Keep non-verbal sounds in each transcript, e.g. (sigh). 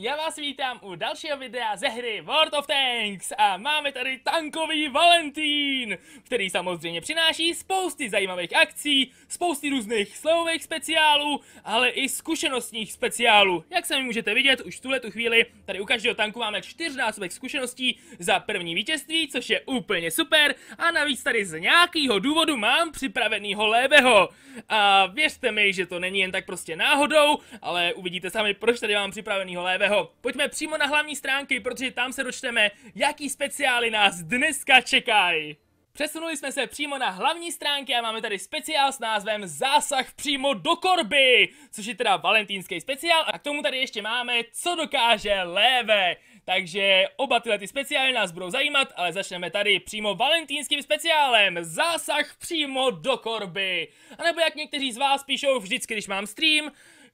Já vás vítám u dalšího videa ze hry World of Tanks a máme tady tankový Valentín, který samozřejmě přináší spousty zajímavých akcí, spousty různých slovových speciálů, ale i zkušenostních speciálů. Jak sami můžete vidět, už v tuhle tu chvíli tady u každého tanku máme čtyřnásobek zkušeností za první vítězství, což je úplně super a navíc tady z nějakého důvodu mám připravenýho levého. A věřte mi, že to není jen tak prostě náhodou, ale uvidíte sami, proč tady mám připravenýho levého zajímavého. Pojďme přímo na hlavní stránky, protože tam se dočteme, jaký speciály nás dneska čekají. Přesunuli jsme se přímo na hlavní stránky a máme tady speciál s názvem Zásah přímo do korby, což je teda valentýnský speciál a k tomu tady ještě máme Co dokáže léve. Takže oba tyhle ty speciály nás budou zajímat, ale začneme tady přímo valentýnským speciálem. Zásah přímo do korby. A nebo jak někteří z vás píšou vždycky, když mám stream,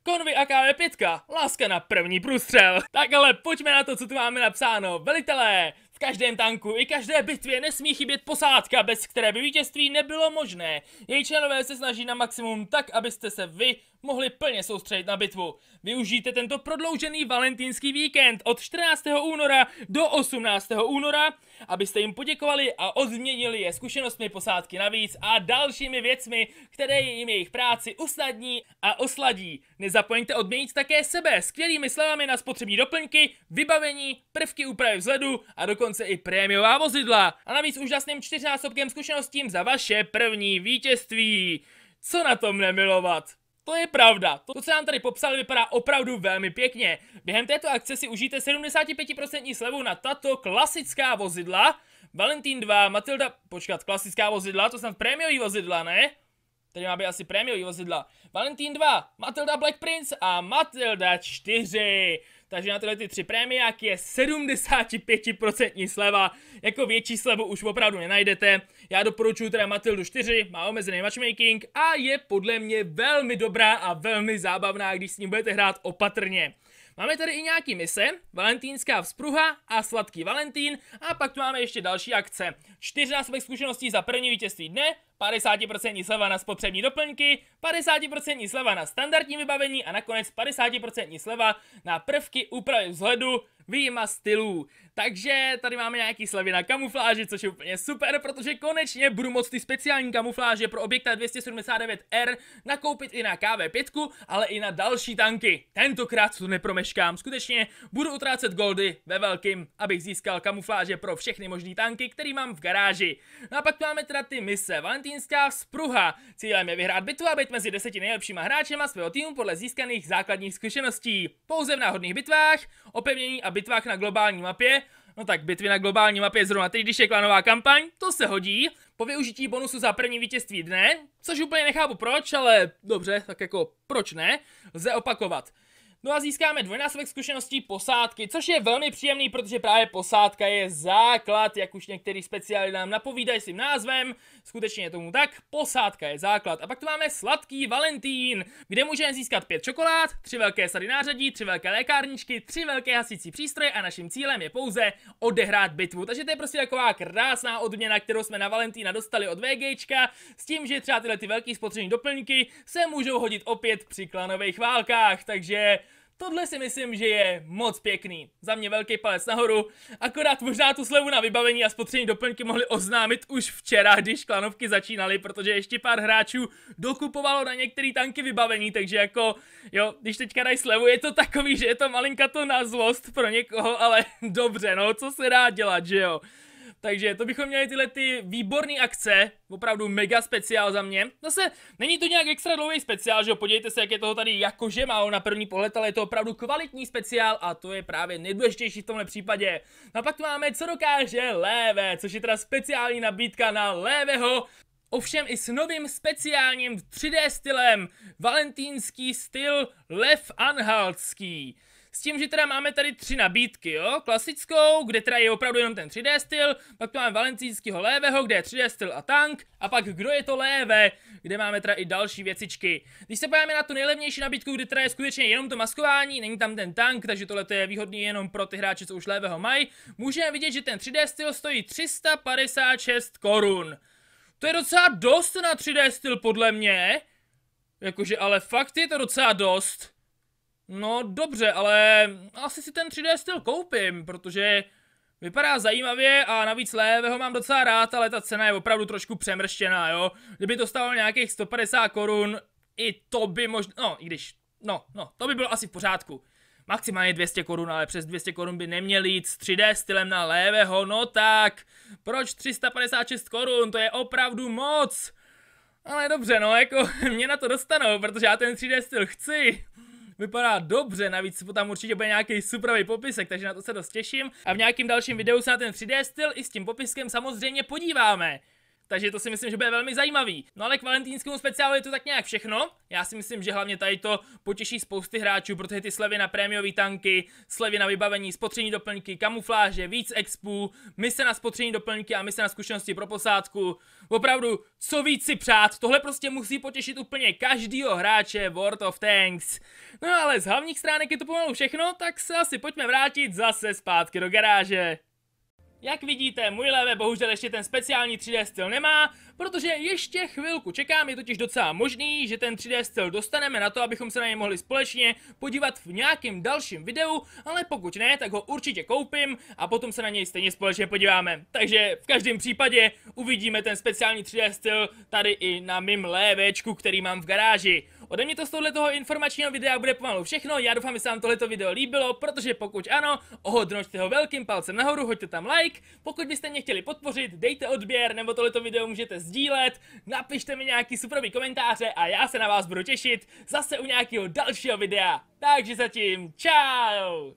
Konvy AKV 5, láska na první průstřel. Tak ale pojďme na to, co tu máme napsáno. Velitelé, v každém tanku i každé bitvě nesmí chybět posádka, bez které by vítězství nebylo možné. Její členové se snaží na maximum tak, abyste se vy mohli plně soustředit na bitvu. Využijte tento prodloužený valentýnský víkend od 14. února do 18. února abyste jim poděkovali a odměnili je zkušenostmi posádky navíc a dalšími věcmi, které jim jejich práci usnadní a osladí. Nezapomeňte odměnit také sebe skvělými slevami na spotřební doplňky, vybavení, prvky úpravy vzhledu a dokonce i prémiová vozidla. A navíc úžasným čtyřnásobkem zkušeností za vaše první vítězství. Co na tom nemilovat? To je pravda, to, co nám tady popsali, vypadá opravdu velmi pěkně. Během této akce si užijte 75% slevu na tato klasická vozidla. Valentín 2, Matilda, počkat, klasická vozidla, to jsou prémiový vozidla, ne? Tady má být asi prémiový vozidla. Valentín 2, Matilda Black Prince a Matilda 4. Takže na tyhle ty tři prémiáky je 75% sleva. Jako větší slevu už opravdu nenajdete. Já doporučuji teda Matildu 4, má omezený matchmaking a je podle mě velmi dobrá a velmi zábavná, když s ním budete hrát opatrně. Máme tady i nějaký mise, valentínská vzpruha a sladký valentín a pak tu máme ještě další akce. Čtyřnásobek zkušeností za první vítězství dne, 50% sleva na spotřební doplňky, 50% sleva na standardní vybavení a nakonec 50% sleva na prvky úpravy vzhledu výjima stylů. Takže tady máme nějaký slevy na kamufláži, což je úplně super, protože konečně budu moct ty speciální kamufláže pro objekta 279R nakoupit i na KV5, ale i na další tanky. Tentokrát to nepromeškám, skutečně budu utrácet goldy ve velkým, abych získal kamufláže pro všechny možné tanky, které mám v garáži. No a pak máme teda ty mise. Valentín čínská spruha. Cílem je vyhrát bitvu a být mezi deseti nejlepšíma hráčema svého týmu podle získaných základních zkušeností. Pouze v náhodných bitvách, opevnění a bitvách na globální mapě, No tak bitvy na globální mapě zrovna teď, když je klanová kampaň, to se hodí. Po využití bonusu za první vítězství dne, což úplně nechápu proč, ale dobře, tak jako proč ne, lze opakovat. No a získáme dvojnásobek zkušeností posádky, což je velmi příjemný, protože právě posádka je základ, jak už některý speciály nám napovídají svým názvem, skutečně je tomu tak, posádka je základ. A pak tu máme sladký Valentín, kde můžeme získat pět čokolád, tři velké sady nářadí, tři velké lékárničky, tři velké hasící přístroje a naším cílem je pouze odehrát bitvu. Takže to je prostě taková krásná odměna, kterou jsme na Valentína dostali od VGčka, s tím, že třeba tyhle ty velké spotřební doplňky se můžou hodit opět při klanových válkách, takže Tohle si myslím, že je moc pěkný. Za mě velký palec nahoru. Akorát možná tu slevu na vybavení a spotřební doplňky mohli oznámit už včera, když klanovky začínaly, protože ještě pár hráčů dokupovalo na některé tanky vybavení, takže jako, jo, když teďka dají slevu, je to takový, že je to malinka to na zlost pro někoho, ale (laughs) dobře, no, co se dá dělat, že jo. Takže to bychom měli tyhle ty výborné akce, opravdu mega speciál za mě. Zase není to nějak extra dlouhý speciál, že jo, podívejte se, jak je toho tady jakože málo na první pohled, ale je to opravdu kvalitní speciál a to je právě nejdůležitější v tomhle případě. No a pak tu máme, co dokáže lévé, což je teda speciální nabídka na levého, ovšem i s novým speciálním 3D stylem, valentínský styl Lev Anhaltský. S tím, že teda máme tady tři nabídky, jo? Klasickou, kde teda je opravdu jenom ten 3D styl, pak tu máme valencijského levého, kde je 3D styl a tank, a pak kdo je to lévé, kde máme teda i další věcičky. Když se podíváme na tu nejlevnější nabídku, kde teda je skutečně jenom to maskování, není tam ten tank, takže tohle je výhodný jenom pro ty hráče, co už levého mají, můžeme vidět, že ten 3D styl stojí 356 korun. To je docela dost na 3D styl podle mě. Jakože ale fakt je to docela dost. No dobře, ale asi si ten 3D styl koupím, protože vypadá zajímavě a navíc levého mám docela rád, ale ta cena je opravdu trošku přemrštěná, jo. Kdyby to stalo nějakých 150 korun, i to by možná, no i když, no, no, to by bylo asi v pořádku. Maximálně 200 korun, ale přes 200 korun by neměl jít s 3D stylem na levého, no tak, proč 356 korun, to je opravdu moc. Ale dobře, no, jako (laughs) mě na to dostanou, protože já ten 3D styl chci vypadá dobře, navíc tam určitě bude nějaký superový popisek, takže na to se dost těším. A v nějakém dalším videu se na ten 3D styl i s tím popiskem samozřejmě podíváme takže to si myslím, že bude velmi zajímavý. No ale k valentínskému speciálu je to tak nějak všechno. Já si myslím, že hlavně tady to potěší spousty hráčů, protože ty slevy na prémiové tanky, slevy na vybavení, spotřební doplňky, kamufláže, víc expů, mise na spotřební doplňky a mise na zkušenosti pro posádku. Opravdu, co víc si přát, tohle prostě musí potěšit úplně každýho hráče World of Tanks. No ale z hlavních stránek je to pomalu všechno, tak se asi pojďme vrátit zase zpátky do garáže. Jak vidíte, můj levé bohužel ještě ten speciální 3D styl nemá, protože ještě chvilku čekám, je totiž docela možný, že ten 3D styl dostaneme na to, abychom se na něj mohli společně podívat v nějakém dalším videu, ale pokud ne, tak ho určitě koupím a potom se na něj stejně společně podíváme. Takže v každém případě uvidíme ten speciální 3D styl tady i na mým lévečku, který mám v garáži. Ode mě to z tohoto informačního videa bude pomalu všechno, já doufám, že se vám tohleto video líbilo, protože pokud ano, ohodnoťte ho velkým palcem nahoru, hoďte tam like, pokud byste mě chtěli podpořit, dejte odběr, nebo tohleto video můžete sdílet, napište mi nějaký superový komentáře a já se na vás budu těšit zase u nějakého dalšího videa. Takže zatím, čau!